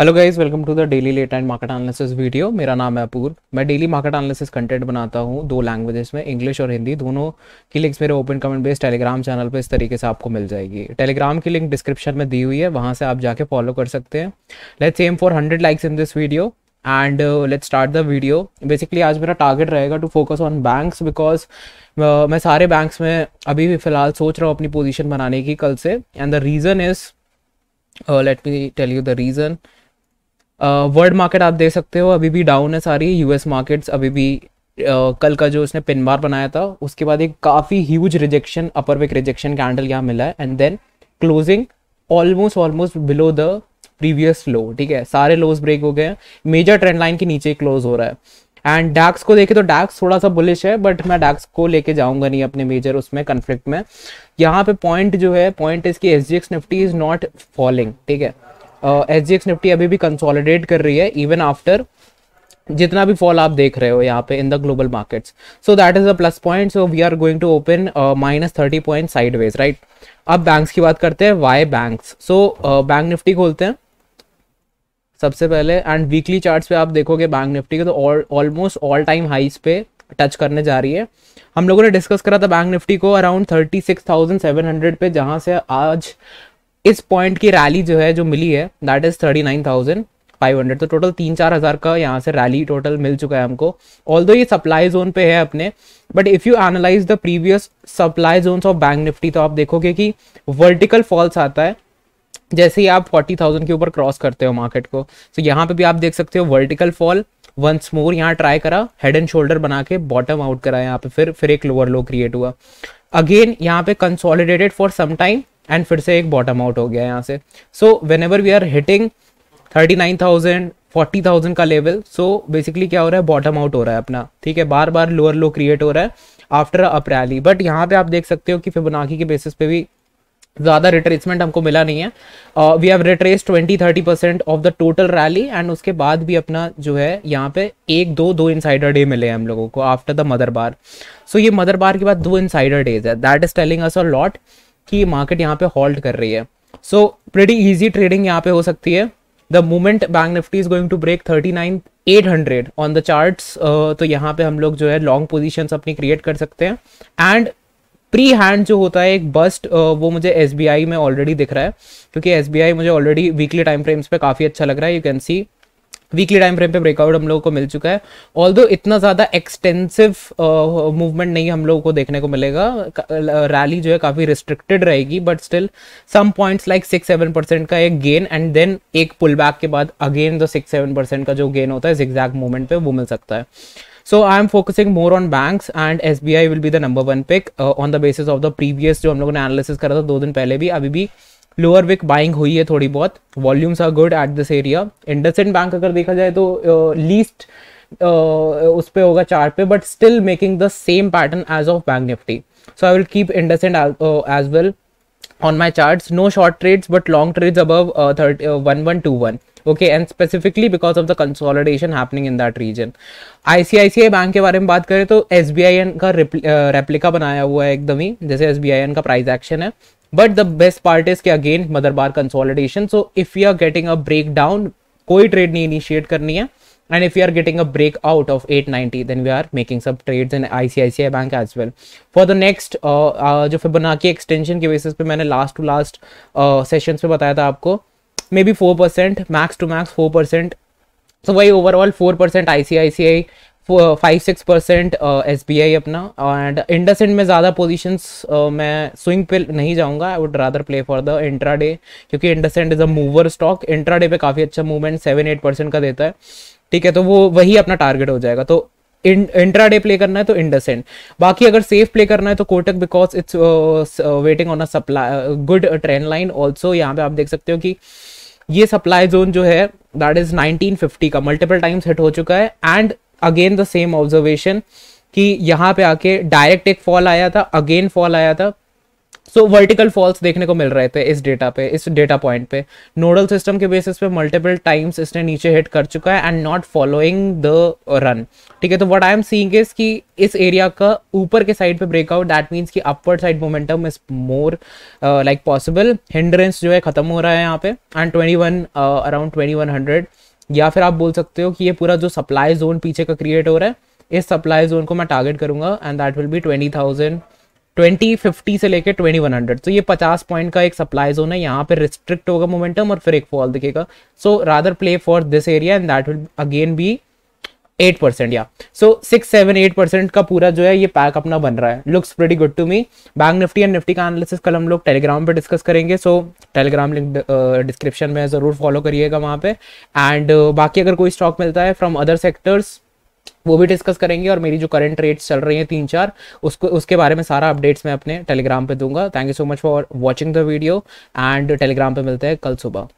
hello guys welcome to the daily late and market analysis video मेरा नाम है अपूर मैं डेली मार्केट एनालिसिस कंटेंट बनाता हूँ दो लैंग्वेजेस में इंग्लिश और हिंदी दोनों की लिंक्स मेरे open comment based Telegram channel पे इस तरीके से आपको मिल जाएगी टेलीग्राम की लिंक डिस्क्रिप्शन में दी हुई है वहाँ से आप जाके फॉलो कर सकते हैं let's aim for hundred likes in this video and let start the video basically आज मेरा टारगेट रहेगा to focus on banks because मैं सारे बैंक्स में अभी भी फिलहाल सोच रहा हूँ अपनी पोजिशन बनाने की कल से and the reason is let me tell you the reason world uh, market आप देख सकते हो अभी भी डाउन है सारी यूएस मार्केट्स अभी भी uh, कल का जो उसने पिन बार बनाया था उसके बाद एक काफ़ी huge rejection upper wick rejection candle यहाँ मिला है and then closing almost almost below the previous low ठीक है सारे लोज ब्रेक हो गए हैं मेजर ट्रेंड लाइन के नीचे क्लोज हो रहा है एंड डैक्स को देखे तो डैक्स थोड़ा सा बुलिश है बट मैं डैक्स को लेके जाऊंगा नहीं अपने मेजर उसमें कन्फ्लिक्ट में यहाँ पे पॉइंट जो है पॉइंट इसकी S G X Nifty is not falling ठीक है एच जी एक्स निफ्टी अभी भी कंसोलिडेट कर रही है इवन आफ्टर जितना भी फॉल आप देख रहे हो यहाँ पे in the global markets so that is a plus point so we are going to open minus thirty point sideways right अब बैंक्स की बात करते हैं why banks so bank Nifty खोलते हैं सबसे पहले एंड वीकली चार्ट्स पे आप देखोगे बैंक निफ्टी के तो ऑलमोस्ट ऑल टाइम हाईस पे टच करने जा रही है हम लोगों ने डिस्कस करा था बैंक निफ्टी को around thirty six thousand seven hundred पे जहां से आज इस पॉइंट की रैली जो है जो मिली है that is thirty nine thousand five hundred तो टोटल तीन चार हज़ार का यहाँ से रैली टोटल मिल चुका है हमको ऑल दो ये सप्लाई जोन पे है अपने but if you analyse the previous supply zone of bank Nifty तो आप देखोगे कि वर्टिकल फॉल्स आता है जैसे ही आप फोर्टी थाउजेंड के ऊपर क्रॉस करते हो मार्केट को तो यहाँ पे भी आप देख सकते हो वर्टिकल फॉल वंस मोर यहाँ ट्राई करा हेड एंड शोल्डर बना के बॉटम आउट करा यहाँ पे फिर फिर एक लोअर लो क्रिएट हुआ अगेन यहाँ पे consolidated for some time and फिर से एक बॉटम आउट हो गया यहाँ से so whenever we are hitting thirty nine thousand forty thousand का लेवल सो बेसिकली क्या हो रहा है बॉटम आउट हो रहा है अपना ठीक है बार बार लोअर लो क्रिएट हो रहा है आफ्टर अप रैली बट यहाँ पे आप देख सकते हो कि फिबोनाकी के बेसिस पे भी ज़्यादा रिट्रेसमेंट हमको मिला नहीं है we have retrace twenty thirty percent of the total rally and उसके बाद भी अपना जो है यहाँ पे एक दो दो इनसाइडर डे मिले हैं हम लोगों को after the mother bar so ये मदर बार के बाद दो इनसाइडर डेज है that is telling us a lot कि मार्केट यहाँ पे होल्ड कर रही है सो प्रेटी ईजी ट्रेडिंग यहाँ पे हो सकती है the moment bank Nifty is going to break thirty nine eight hundred on the chart तो यहाँ पे हम लोग जो है लॉन्ग पोजिशन अपनी क्रिएट कर सकते हैं एंड प्री हैंड जो होता है एक बस्ट uh, वो मुझे एस में ऑलरेडी दिख रहा है क्योंकि एस मुझे ऑलरेडी वीकली टाइम फ्रेम्स पे काफ़ी अच्छा लग रहा है you can see weekly time frame पे ब्रेकआउट हम लोगों को मिल चुका है ऑल दो इतना ज़्यादा एक्सटेंसिव मूवमेंट uh, नहीं हम लोगों को देखने को मिलेगा रैली जो है काफ़ी रिस्ट्रिक्टेड रहेगी but still some points like six seven percent का एक गेन एंड देन एक पुल बैक के बाद अगेन जो सिक्स सेवन परसेंट का जो गेन होता है एग्जैक्ट मूवमेंट पे वो मिल सकता है so I am focusing more on banks and S B I will be the number one pick on the basis of the previous जो हम लोगों ने एनालिसिस करा था दो दिन पहले भी अभी भी लोअर विक बाइंग हुई है थोड़ी बहुत volumes are good at this area IndusInd bank अगर देखा जाए तो लीस्ट uh, uh, उस पर होगा चार पे but still making the same pattern as of bank Nifty so I will keep IndusInd as well on my charts no short trades but long trades above uh, 30, uh, 1121 okay and specifically because of the consolidation happening in that region ICICI bank के बारे में बात करें तो S B I N का replica बनाया हुआ है एकदम ही जैसे एस बी आई एन का प्राइस एक्शन है but the best part is कि again mother bar consolidation so if you are getting a breakdown कोई trade नहीं initiate करनी है and if you are getting a breakout of 890 then we are making some trades in ICICI bank as well for the next uh, uh, जो Fibonacci extension के basis पे मैंने last to last uh, sessions पे बताया था आपको maybe four percent max to max four percent तो वही overall four percent I C I C I five six percent S B I अपना एंड इंडसेंड में ज़्यादा पोजिशंस uh, मैं स्विंग पे नहीं जाऊंगा I would rather play for the intraday क्योंकि IndusInd is a mover stock intraday पे काफ़ी अच्छा मूवमेंट सेवन एट परसेंट का देता है ठीक है तो वो वही अपना टारगेट हो जाएगा तो इंट्रा डे प्ले करना है तो इंडसेंड बाकी अगर सेफ प्ले करना है तो Kotak because it's waiting on a supply good trend line also यहाँ पे आप देख सकते हो कि ये सप्लाई जोन जो है दैट इज 1950 का मल्टीपल टाइम्स हिट हो चुका है and again the same observation कि यहाँ पे आके डायरेक्ट एक फॉल आया था अगेन फॉल आया था सो वर्टिकल फॉल्स देखने को मिल रहे थे इस डेटा पे इस डेटा पॉइंट पे नोडल सिस्टम के बेसिस पे मल्टीपल टाइम्स इसने नीचे हिट कर चुका है and not following the run ठीक है तो what I am seeing is कि इस एरिया का ऊपर के साइड पे ब्रेकआउट दैट मीन्स कि upward side momentum is more like possible hindrance जो है खत्म हो रहा है यहाँ पे एंड ट्वेंटी अराउंड ट्वेंटी या फिर आप बोल सकते हो कि ये पूरा जो सप्लाई जोन पीछे का क्रिएट हो रहा है इस सप्लाई जोन को मैं टारगेट करूंगा and that will be twenty thousand twenty fifty से लेकर ट्वेंटी वन हंड्रेड तो ये पचास पॉइंट का एक सप्लाई जोन है यहाँ पे रिस्ट्रिक्ट होगा मोमेंटम और फिर एक फॉल दिखेगा so rather play for this area and that will again be eight percent या so six seven eight percent का पूरा जो है ये पैक अपना बन रहा है looks very good to me bank Nifty and Nifty का एनालिसिस कल हम लोग टेलीग्राम पे डिस्कस करेंगे सो टेलीग्राम लिंक डिस्क्रिप्शन में ज़रूर फॉलो करिएगा वहाँ पे एंड uh, बाकी अगर कोई स्टॉक मिलता है फ्रॉम अदर सेक्टर्स वो भी डिस्कस करेंगे और मेरी जो करंट रेट्स चल रही हैं तीन चार उसको उसके बारे में सारा अपडेट्स मैं अपने टेलीग्राम पे दूंगा thank you so much for watching the video and Telegram पे मिलते हैं कल सुबह